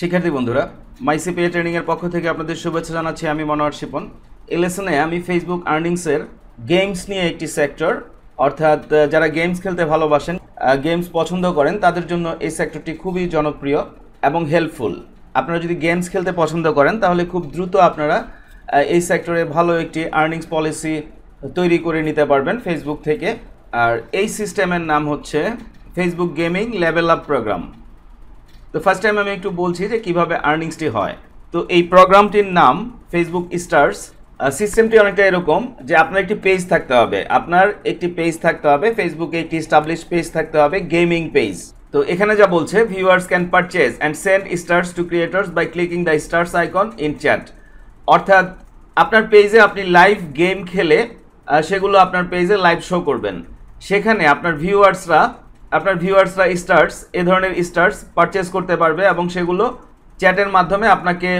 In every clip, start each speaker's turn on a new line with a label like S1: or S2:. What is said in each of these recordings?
S1: শিক্ষার্থী বন্ধুরা মাইসিপিএ ট্রেনিংয়ের পক্ষ থেকে আপনাদের শুভেচ্ছা জানাচ্ছি আমি মনোয়ার শিপন এ লেসনে আমি ফেসবুক আর্নিংসের গেমস নিয়ে একটি সেক্টর অর্থাৎ যারা গেমস খেলতে ভালোবাসেন গেমস পছন্দ করেন তাদের জন্য এই সেক্টরটি খুবই জনপ্রিয় এবং হেল্পফুল আপনারা যদি গেমস খেলতে পছন্দ করেন তাহলে খুব দ্রুত আপনারা এই সেক্টরে ভালো একটি আর্নিংস পলিসি তৈরি করে নিতে পারবেন ফেসবুক থেকে আর এই সিস্টেমের নাম হচ্ছে Facebook gaming level up program তো ফার্স্ট টাইম আমি একটু বলছি যে কিভাবে আর্নিংসটি হয় তো এই প্রোগ্রামটির নাম ফেসবুক স্টার্স সিস্টেমটি অনেকটা এরকম যে আপনার একটি পেজ থাকতে হবে আপনার একটি পেজ থাকতে হবে ফেসবুকে একটি স্টাবলিশ পেজ থাকতে হবে গেমিং পেজ তো এখানে যা বলছে viewers can purchase and send stars to creators by clicking the stars icon in chat অর্থাৎ আপনার পেজে আপনি লাইভ গেম খেলে সেগুলো আপনার পেজে লাইভ শো করবেন সেখানে আপনার ভিউয়ার্সরা আপনার ভিউয়ার্সরা স্টার্স এ ধরনের স্টার্স পারচেস করতে পারবে এবং সেগুলো চ্যাটের মাধ্যমে আপনাকে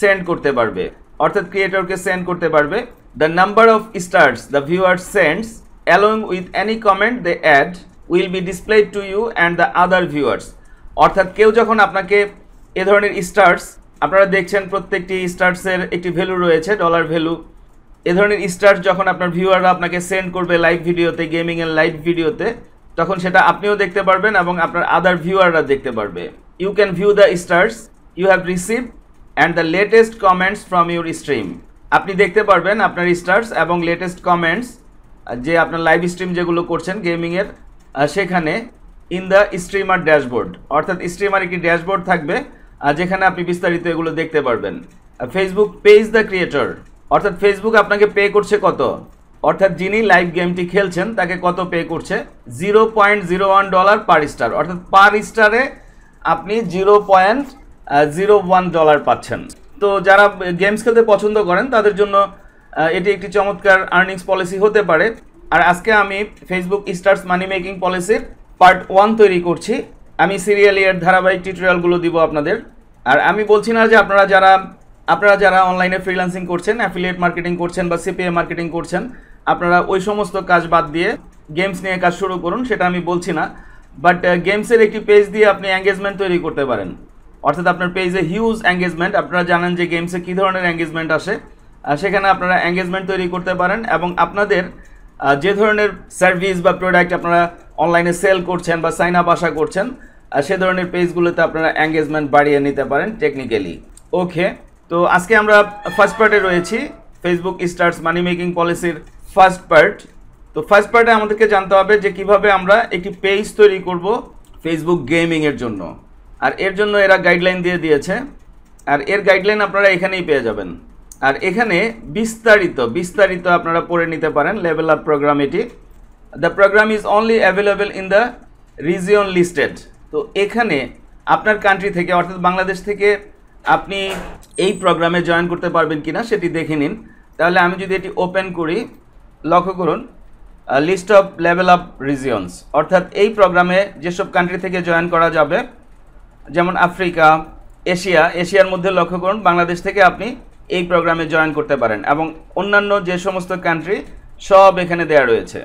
S1: সেন্ড করতে পারবে অর্থাৎ ক্রিয়েটরকে সেন্ড করতে পারবে the number of stars the viewers sends along with any comment they add will be displayed to you and the other viewers অর্থাৎ কেউ যখন আপনাকে এ ধরনের স্টার্স আপনারা দেখছেন প্রত্যেকটি স্টার্সের একটি ভ্যালু রয়েছে ডলার ভ্যালু এ ধরনের স্টার্স যখন আপনার ভিউয়াররা আপনাকে সেন্ড করবে লাইভ ভিডিওতে গেমিংয়ের লাইভ ভিডিওতে তখন সেটা আপনিও দেখতে পারবেন এবং আপনার আদার ভিউয়াররা দেখতে পারবে you can view the stars you have receive and the latest comments from your stream আপনি দেখতে পারবেন আপনার স্টার্স এবং লেটেস্ট কমেন্টস যে আপনার লাইভ স্ট্রিম যেগুলো করছেন গেমিংয়ের সেখানে ইন দ্য স্ট্রিমার ড্যাশবোর্ড অর্থাৎ স্ট্রিমার একটি ড্যাশবোর্ড থাকবে যেখানে আপনি বিস্তারিত এগুলো দেখতে পারবেন ফেসবুক পেজ দ্য ক্রিয়েটর অর্থাৎ ফেসবুক আপনাকে পে করছে কত অর্থাৎ যিনি লাইভ গেমটি খেলছেন তাকে কত পে করছে zero point zero one dollar per star অর্থাৎ পার স্টারে আপনি zero point zero one dollar পাচ্ছেন তো যারা গেমস খেলতে পছন্দ করেন তাদের জন্য এটি একটি চমৎকার আর্নিংস পলিসি হতে পারে আর আজকে আমি ফেসবুক স্টার্স মানি মেকিং পলিসির পার্ট ওয়ান তৈরি করছি আমি সিরিয়ালি এর ধারাবাহিক টিউটোরিয়ালগুলো দিব আপনাদের আর আমি বলছি না যে আপনারা যারা আপনারা যারা অনলাইনে ফ্রিল্যান্সিং করছেন অ্যাফিলিয়েট মার্কেটিং করছেন বা সিপিএ মার্কেটিং করছেন আপনারা ওই সমস্ত কাজ বাদ দিয়ে গেমস নিয়ে কাজ শুরু করুন সেটা আমি বলছি না বাট গেমসের একটি পেজ দিয়ে আপনি অ্যাঙ্গেজমেন্ট তৈরি করতে পারেন অর্থাৎ আপনার পেজে হিউজ অ্যাঙ্গেজমেন্ট আপনারা জানেন যে গেমসে কী ধরনের অ্যাঙ্গেজমেন্ট আসে সেখানে আপনারা অ্যাঙ্গেজমেন্ট তৈরি করতে পারেন এবং আপনাদের যে ধরনের সার্ভিস বা প্রোডাক্ট আপনারা অনলাইনে সেল করছেন বা সাইন আপ আশা করছেন সে ধরনের পেজগুলোতে আপনারা অ্যাঙ্গেজমেন্ট বাড়িয়ে নিতে পারেন টেকনিক্যালি ওকে তো আজকে আমরা ফার্স্ট পার্টে রয়েছি ফেসবুক স্টার্টস মানি মেকিং পলিসির ফার্স্ট পার্ট তো ফার্স্ট পার্টে আমাদেরকে জানতে হবে যে কিভাবে আমরা একটি পেজ তৈরি করব ফেসবুক গেমিংয়ের জন্য আর এর জন্য এরা গাইডলাইন দিয়ে দিয়েছে আর এর গাইডলাইন আপনারা এখানেই পেয়ে যাবেন আর এখানে বিস্তারিত বিস্তারিত আপনারা পড়ে নিতে পারেন লেভেল আপ প্রোগ্রাম এটি the program is only available in the region listed তো এখানে আপনার কান্ট্রি থেকে অর্থাৎ বাংলাদেশ থেকে আপনি এই প্রোগ্রামে জয়েন করতে পারবেন কিনা সেটি দেখে নিন তাহলে আমি যদি এটি ওপেন করি লক্ষ্য করুন list of level of regions অর্থাৎ এই প্রোগ্রামে যেসব কান্ট্রি থেকে জয়েন করা যাবে যেমন আফ্রিকা এশিয়া এশিয়ার মধ্যে লক্ষ্য করুন বাংলাদেশ থেকে আপনি এই প্রোগ্রামে জয়েন করতে পারেন এবং অন্যান্য যে সমস্ত কান্ট্রি সব এখানে দেওয়া রয়েছে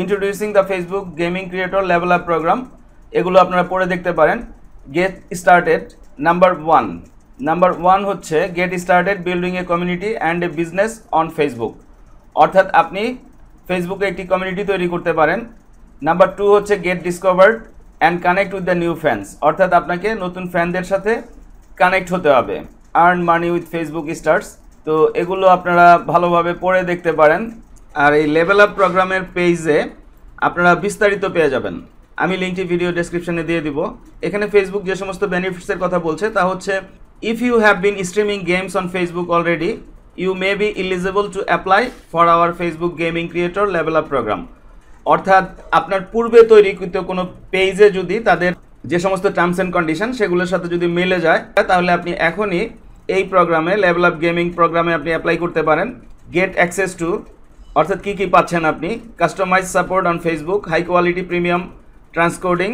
S1: introducing the Facebook gaming creator level up program এগুলো আপনারা পড়ে দেখতে পারেন get started number one number one হচ্ছে get started building a community and a business on Facebook অর্থাৎ আপনি ফেসবুকে একটি কমিউনিটি তৈরি করতে পারেন নাম্বার টু হচ্ছে get discovered and connect with the new fans অর্থাৎ আপনাকে নতুন ফ্যানদের সাথে কানেক্ট হতে হবে earn money with Facebook stars তো এগুলো আপনারা ভালোভাবে পড়ে দেখতে পারেন আর এই লেভেল আপ প্রোগ্রামের পেজে আপনারা বিস্তারিত পেয়ে যাবেন আমি লিঙ্কটি ভিডিও ডেসক্রিপশনে দিয়ে দিব এখানে ফেসবুক যে সমস্ত বেনিফিটসের কথা বলছে তা হচ্ছে if you have been streaming games on Facebook already you may be eligible to apply for our Facebook gaming creator level up program অর্থাৎ আপনার পূর্বে তৈরিকৃত কোনো পেজে যদি তাদের যে সমস্ত টার্মস অ্যান্ড কন্ডিশন সেগুলোর সাথে যদি মিলে যায় তাহলে আপনি এখনই এই প্রোগ্রামে লেভেল আপ গেমিং প্রোগ্রামে আপনি অ্যাপ্লাই করতে পারেন গেট অ্যাক্সেস টু অর্থাৎ কী কী পাচ্ছেন আপনি customize support on Facebook high quality premium transcoding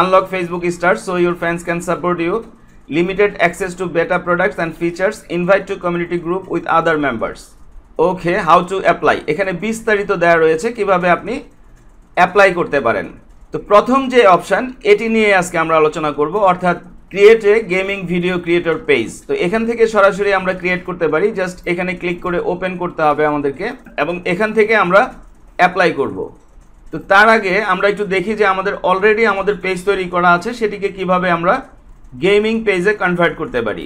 S1: unlock Facebook star so your fans can support you limited access to beta products and features, invite to community group with other members. Okay how to apply এখানে বিস্তারিত দেওয়া রয়েছে কিভাবে আপনি apply করতে পারেন তো প্রথম যে অপশান এটি নিয়ে আজকে আমরা আলোচনা করব অর্থাৎ create a gaming video creator page তো এখান থেকে সরাসরি আমরা ক্রিয়েট করতে পারি জাস্ট এখানে ক্লিক করে ওপেন করতে হবে আমাদেরকে এবং এখান থেকে আমরা অ্যাপ্লাই করব তো তার আগে আমরা একটু দেখি যে আমাদের অলরেডি আমাদের পেজ তৈরি করা আছে সেটিকে কিভাবে আমরা গেমিং পেজে কনভার্ট করতে পারি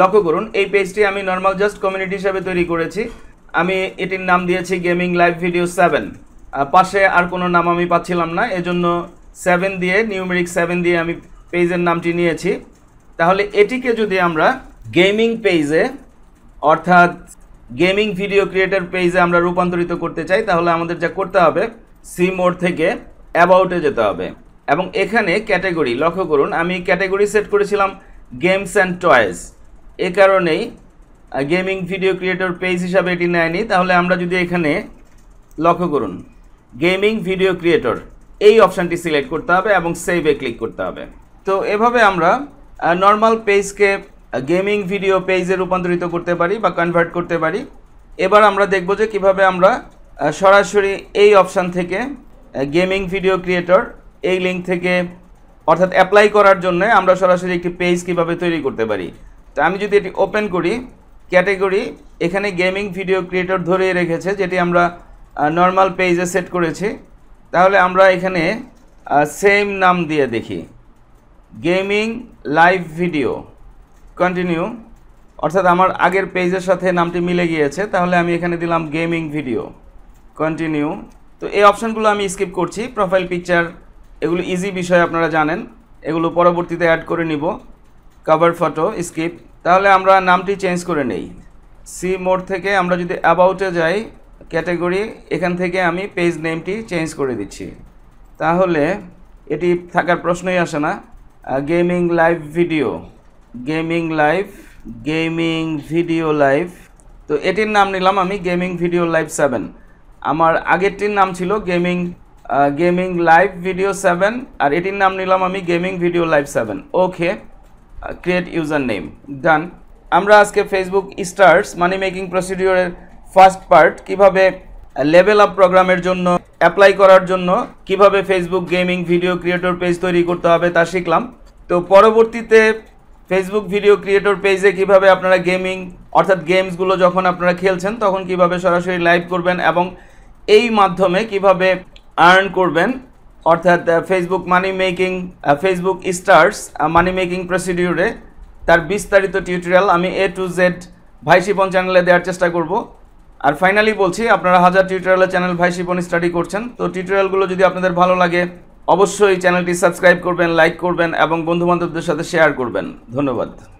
S1: লক্ষ্য করুন এই পেজটি আমি নর্মাল জাস্ট কমিউনিটি হিসাবে তৈরি করেছি আমি এটির নাম দিয়েছি গেমিং লাইভ ভিডিও সেভেন পাশে আর কোনো নাম আমি পাচ্ছিলাম না এজন্য সেভেন দিয়ে নিউমেরিক সেভেন দিয়ে আমি পেজের নামটি নিয়েছি তাহলে এটিকে যদি আমরা গেমিং পেজে অর্থাৎ গেমিং ভিডিও ক্রিয়েটার পেজে আমরা রূপান্তরিত করতে চাই তাহলে আমাদের যা করতে হবে সি মোড থেকে অ্যাবাউটে যেতে হবে এবং এখানে ক্যাটাগরি লক্ষ্য করুন আমি ক্যাটাগরি সেট করেছিলাম গেমস অ্যান্ড টয়েস এ কারণেই গেমিং ভিডিও ক্রিয়েটর পেজ হিসাবে এটি নেয়নি তাহলে আমরা যদি এখানে লক্ষ্য করুন গেমিং ভিডিও ক্রিয়েটর এই অপশানটি সিলেক্ট করতে হবে এবং সেভে ক্লিক করতে হবে তো এভাবে আমরা নর্মাল পেজকে গেমিং ভিডিও পেজে রূপান্তরিত করতে পারি বা কনভার্ট করতে পারি এবার আমরা দেখব যে কিভাবে আমরা সরাসরি এই অপশান থেকে গেমিং ভিডিও ক্রিয়েটর এই লিঙ্ক থেকে অর্থাৎ অ্যাপ্লাই করার জন্য আমরা সরাসরি একটি পেজ কীভাবে তৈরি করতে পারি তো আমি যদি এটি ওপেন করি ক্যাটেগরি এখানে গেমিং ভিডিও ক্রিয়েটর ধরে রেখেছে যেটি আমরা নর্মাল পেজে সেট করেছি তাহলে আমরা এখানে সেম নাম দিয়ে দেখি গেমিং লাইভ ভিডিও কন্টিনিউ অর্থাৎ আমার আগের পেজের সাথে নামটি মিলে গিয়েছে তাহলে আমি এখানে দিলাম গেমিং ভিডিও কন্টিনিউ তো এই অপশানগুলো আমি স্কিপ করছি প্রোফাইল পিকচার এগুলো ইজি বিষয় আপনারা জানেন এগুলো পরবর্তীতে অ্যাড করে নিব কাভার ফটো স্কিপ তাহলে আমরা নামটি চেঞ্জ করে নেই সি মোড থেকে আমরা যদি অ্যাবাউটে যাই ক্যাটাগরি এখান থেকে আমি পেজ নেমটি চেঞ্জ করে দিচ্ছি তাহলে এটি থাকার প্রশ্নই আসে না gaming live video gaming live gaming video live তো এটির নাম নিলাম আমি গেমিং ভিডিও লাইভ সেভেন আমার আগেরটির নাম ছিল gaming gaming live video seven আর এটির নাম নিলাম আমি gaming video live seven okay create user name done আমরা আজকে ফেসবুক স্টার্স মানি মেকিং প্রসিডিওরের ফার্স্ট পার্ট কিভাবে লেভেল আপ প্রোগ্রামের জন্য অ্যাপ্লাই করার জন্য কিভাবে Facebook gaming video creator page তৈরি করতে হবে তা শিখলাম তো পরবর্তীতে ফেসবুক ভিডিও ক্রিয়েটর পেজে কিভাবে আপনারা গেমিং অর্থাৎ গেমসগুলো যখন আপনারা খেলছেন তখন কিভাবে সরাসরি লাইভ করবেন এবং এই মাধ্যমে কিভাবে আর্ন করবেন অর্থাৎ Facebook money making Facebook stars money making প্রসিডিউরে তার বিস্তারিত টিউটোরিয়াল আমি এ টু জেড ভাইশিপন চ্যানেলে দেওয়ার চেষ্টা করব আর ফাইনালি বলছি আপনারা হাজার টিউটোরিয়ালের চ্যানেল ভাইশিপন স্টাডি করছেন তো টিউটোরিয়ালগুলো যদি আপনাদের ভালো লাগে অবশ্যই চ্যানেলটি সাবস্ক্রাইব করবেন লাইক করবেন এবং বন্ধুবান্ধবদের সাথে শেয়ার করবেন ধন্যবাদ